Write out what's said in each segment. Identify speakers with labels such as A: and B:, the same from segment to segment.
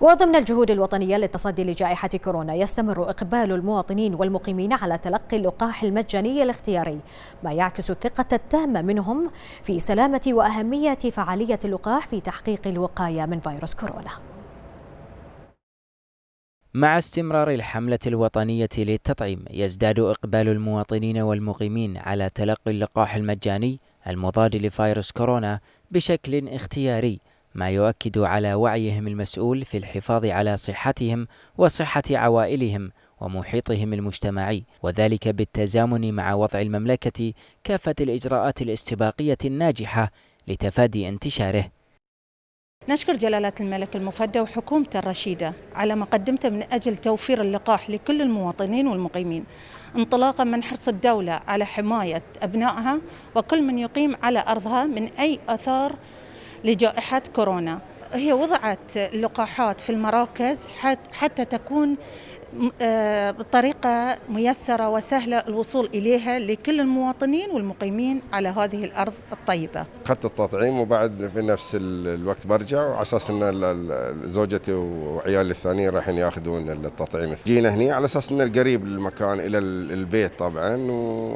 A: وضمن الجهود الوطنية للتصدي لجائحة كورونا يستمر إقبال المواطنين والمقيمين على
B: تلقي اللقاح المجاني الاختياري ما يعكس الثقة التامة منهم في سلامة وأهمية فعالية اللقاح في تحقيق الوقاية من فيروس كورونا
A: مع استمرار الحملة الوطنية للتطعيم يزداد إقبال المواطنين والمقيمين على تلقي اللقاح المجاني المضاد لفيروس كورونا بشكل اختياري ما يؤكد على وعيهم المسؤول في الحفاظ على صحتهم وصحة عوائلهم ومحيطهم المجتمعي وذلك بالتزامن مع وضع المملكة كافة الإجراءات الاستباقية الناجحة لتفادي انتشاره
B: نشكر جلالة الملك المفدى وحكومته الرشيدة على ما قدمته من أجل توفير اللقاح لكل المواطنين والمقيمين انطلاقا من حرص الدولة على حماية أبنائها وكل من يقيم على أرضها من أي أثار لجائحة كورونا هي وضعت اللقاحات في المراكز حتى تكون آه، بطريقة ميسرة وسهلة الوصول إليها لكل المواطنين والمقيمين على هذه الأرض الطيبة أخذت التطعيم وبعد في نفس الوقت برجع وعلى أساس أن زوجتي وعيالي الثانيين رايحين ياخذون التطعيم جينا هنا على أساس أنه قريب للمكان إلى البيت طبعا و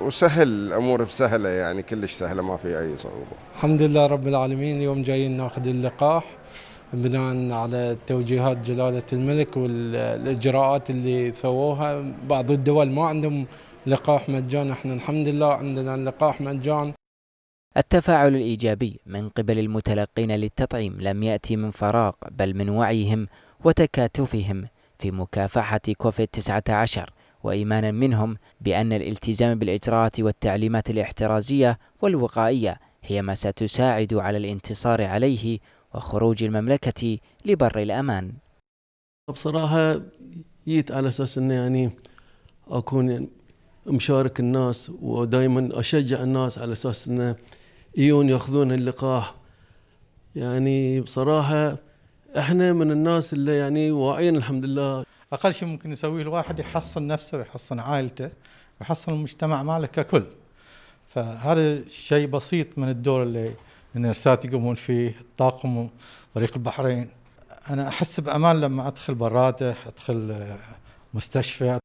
B: وسهل الامور بسهله يعني كلش سهله ما في اي صعوبه. الحمد لله رب العالمين اليوم جايين ناخذ اللقاح بناء على توجيهات جلاله الملك والاجراءات اللي سووها بعض الدول ما عندهم لقاح مجان احنا الحمد لله عندنا اللقاح مجان.
A: التفاعل الايجابي من قبل المتلقين للتطعيم لم ياتي من فراغ بل من وعيهم وتكاتفهم في مكافحه كوفيد 19 وإيمانا منهم بأن الالتزام بالإجراءات والتعليمات الاحترازية والوقائية هي ما ستساعد على الانتصار عليه وخروج المملكة لبر الأمان بصراحة جيت على أساس أنه يعني أكون
B: يعني مشارك الناس ودائما أشجع الناس على أساس أنه يجون ياخذون اللقاح يعني بصراحة احنا من الناس اللي يعني واعيين الحمد لله اقل شيء ممكن يسويه الواحد يحصن نفسه ويحصن عائلته ويحصن المجتمع ماله ككل فهذا شيء بسيط من الدور اللي النيرسات يقومون فيه الطاقم فريق البحرين انا احس بامان لما ادخل براده ادخل مستشفى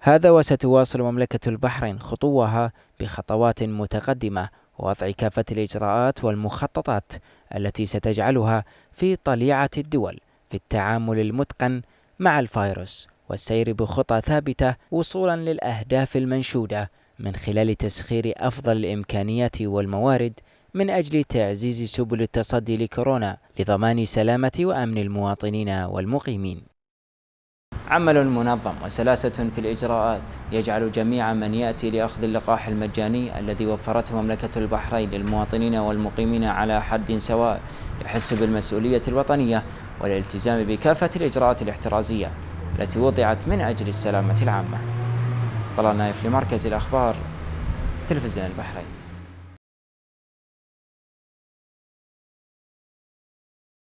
A: هذا وستواصل مملكة البحرين خطوها بخطوات متقدمة ووضع كافة الإجراءات والمخططات التي ستجعلها في طليعة الدول في التعامل المتقن مع الفيروس والسير بخطى ثابتة وصولا للأهداف المنشودة من خلال تسخير أفضل الإمكانيات والموارد من أجل تعزيز سبل التصدي لكورونا لضمان سلامة وأمن المواطنين والمقيمين عمل منظم وسلاسة في الإجراءات يجعل جميع من يأتي لأخذ اللقاح المجاني الذي وفرته مملكة البحرين للمواطنين والمقيمين على حد سواء يحس بالمسؤولية الوطنية والالتزام بكافة الإجراءات الاحترازية التي وضعت من أجل السلامة العامة طلال نايف لمركز الأخبار تلفزيون البحرين